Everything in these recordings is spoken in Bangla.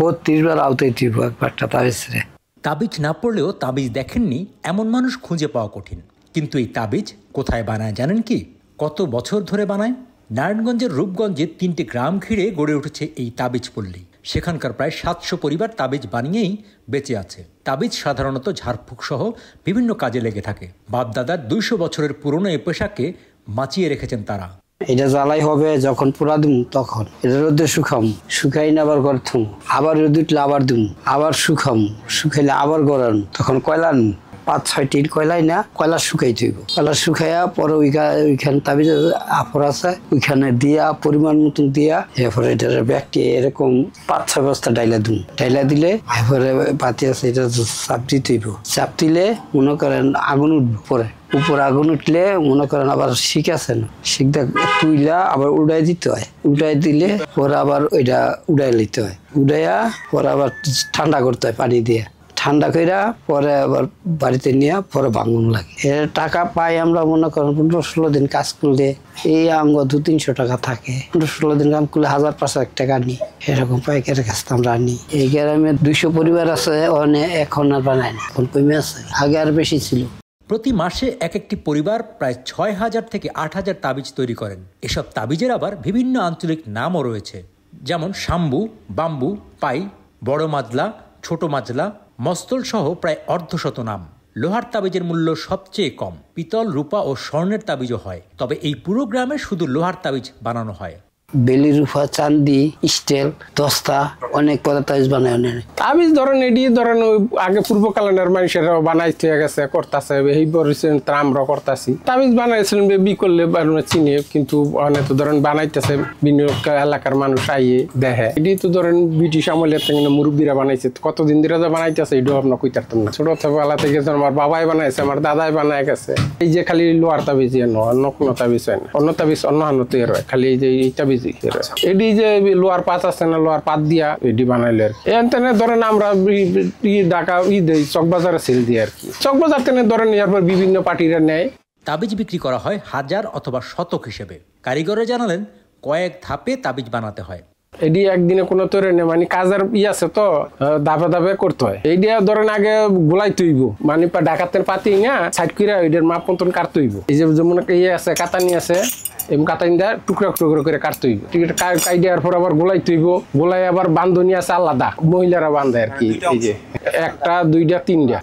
বত্রিশ বার আওতায় টিপু একবারটা তাবিজ রে তাবিজ না পড়লেও তাবিজ দেখেননি এমন মানুষ খুঁজে পাওয়া কঠিন কিন্তু এই তাবিজ কোথায় বানায় জানেন কি কত বছর ধরে বানায় নারায়ণগঞ্জের রূপগঞ্জের তিনটি গ্রাম ঘিরে গড়ে উঠেছে এই তাবিজ পল্লী সেখানকার প্রায় সাতশো পরিবার তাবিজ বানিয়েই বেঁচে আছে তাবিজ সাধারণত ঝাড়ফুঁক সহ বিভিন্ন কাজে লেগে থাকে বাপদাদার দুইশো বছরের পুরনো এ পেশাকে বাঁচিয়ে রেখেছেন তারা এটা জ্বালাই হবে যখন পোড়া দিম তখন এটা রোদে শুকাম শুকাই না আবার গড়থুম আবার রোদ উঠলে আবার দিম আবার শুকাম শুকাইলে আবার গড়ান তখন কয়লান পাঁচ ছয়টি কয়লাই না কয়লা শুকাই থইব কয়লা শুকাইয়া পরে ওইখানে তাবি আফর আছে ওইখানে দিয়া পরিমাণ মতো দিয়া এরপরে এটার ব্যাগটি এরকম পাঁচ ছয় বস্তা ডাইলা দিন ডাইলা দিলে এরপরে পাতি আছে এটা চাপ দিতেইব চাপ দিলে মনে করেন আগুন উঠবে পরে উপর আগুন উঠলে মনে করেন আবার শিখ আছে না শিখটা তুইলা আবার উড়াই দিতে হয় উড়াই দিলে পরে আবার ওইটা উড়াই লিতে হয় উড়াইয়া পরে আবার ঠান্ডা করতে হয় পানি দিয়ে ঠান্ডা কইরা পরে আবার বাড়িতে নিয়ে পরে ভাঙুন লাগে এর টাকা পাই আমরা মনে করেন পনেরো ষোলো দিন কাজ করলে এই আঙ্গ দু তিনশো টাকা থাকে পনেরো ষোলো দিন কাম করলে হাজার পাঁচশো এক টাকা নিই এরকম পাইকারের কাছ থেকে আমরা আনি এই গ্রামে দুইশো পরিবার আছে অনেক এখন আর বানাই না এখন কমে আছে আগে আর বেশি ছিল প্রতি মাসে এক একটি পরিবার প্রায় ছয় হাজার থেকে আট হাজার তাবিজ তৈরি করেন এসব তাবিজের আবার বিভিন্ন আঞ্চলিক নামও রয়েছে যেমন শাম্বু বাম্বু পাই বড় মাজলা ছোট মাজলা মস্তলসহ প্রায় অর্ধশত নাম লোহার তাবিজের মূল্য সবচেয়ে কম পিতল রূপা ও স্বর্ণের তাবিজও হয় তবে এই পুরো গ্রামে শুধু লোহার তাবিজ বানানো হয় বেলিরুফা চান্দি স্টেল দস্তা অনেক পদার্থ বানায় অনেক আমি ধরেন এটি ধরেন আগে পূর্বকালীনের মানুষের বানাইতে গেছে করতেছে এই বরিছেন আমরা করতেছি তামিজ বানাইছিলাম বি করলে চিনি কিন্তু অনেক তো ধরেন বানাইতেছে বিনিয়োগ এলাকার মানুষ আইয়ে দেখে এটি তো ধরেন ব্রিটিশ আমলের থেকে মুরব্বীরা বানাইছে কতদিন ধরে যে বানাইতেছে এটাও আপনার কই কইতারতাম না ছোট বেলা থেকে আমার বাবাই বানাইছে আমার দাদাই বানায় গেছে এই যে খালি লোয়ার তাবিজ অন্য কোনো তাবিজ হয় না অন্য তাবিজ অন্য হানো তৈরি হয় খালি এই যে এই তাবিজ কেজি আচ্ছা। আছে চকবাজার তেনে ধরেন বিভিন্ন পার্টিরা নেয় তাবিজ বিক্রি করা হয় হাজার অথবা শতক হিসেবে কারিগরে জানালেন কয়েক ধাপে তাবিজ বানাতে হয় এডি একদিনে কোনো তৈরি নেই মানে কাজের ই আছে তো ধাপে ধাপে করতে হয় এইডিয়া ধরেন আগে গোলাই তৈব মানে ডাকাতের পাতি না সাইড করে ওইটার মাপ মতন কাটতেইব এই যে যেমন ইয়ে আছে কাতানি আছে এবং কাতাইন্দা টুকরা টুকরো করে কাটতে হইব কাই দেওয়ার পর আবার গোলাই তৈব গোলাই আবার বান্ধনি আছে আলাদা মহিলারা বান্ধে আর কি এই যে একটা দুইটা তিনটা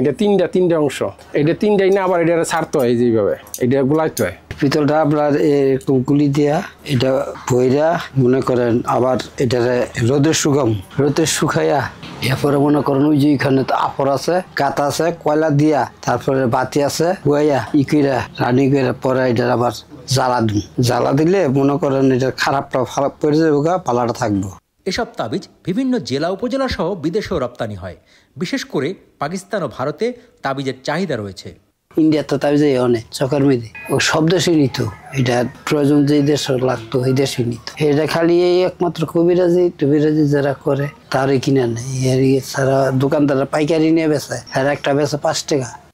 এটা তিনটা তিনটা অংশ এটা তিনটাই না আবার এটা ছাড়তে হয় যেভাবে এটা গোলাইতে হয় পিতলটা আপনার এরকম গুলি দেয়া এটা বইরা মনে করেন আবার এটা রোদের সুগম রোদে শুকাইয়া এরপরে মনে করেন ওই যে এখানে আপর আছে কাতা আছে কয়লা দিয়া তারপরে বাতি আছে বইয়া ইকিরা রানি করে পরে এটা আবার জ্বালা দিন জ্বালা দিলে মনে করেন এটা খারাপটা খারাপ পড়ে যাবে গা পালাটা থাকবো এসব তাবিজ বিভিন্ন জেলা উপজেলা সহ বিদেশেও রপ্তানি হয় বিশেষ করে পাকিস্তান ও ভারতে তাবিজের চাহিদা রয়েছে ইন্ডিয়া তো তাই যাই অনেক চকের মেদি ও শব্দ নিত এটা প্রয়োজন যে দেশ লাগতো এই দেশে নিত এটা খালি এই একমাত্র কবিরাজি টবিরাজি যারা করে তারই কিনা নেই এর ইয়ে ছাড়া দোকানদাররা পাইকারি নিয়ে বেচে আর একটা বেসা পাঁচ টাকা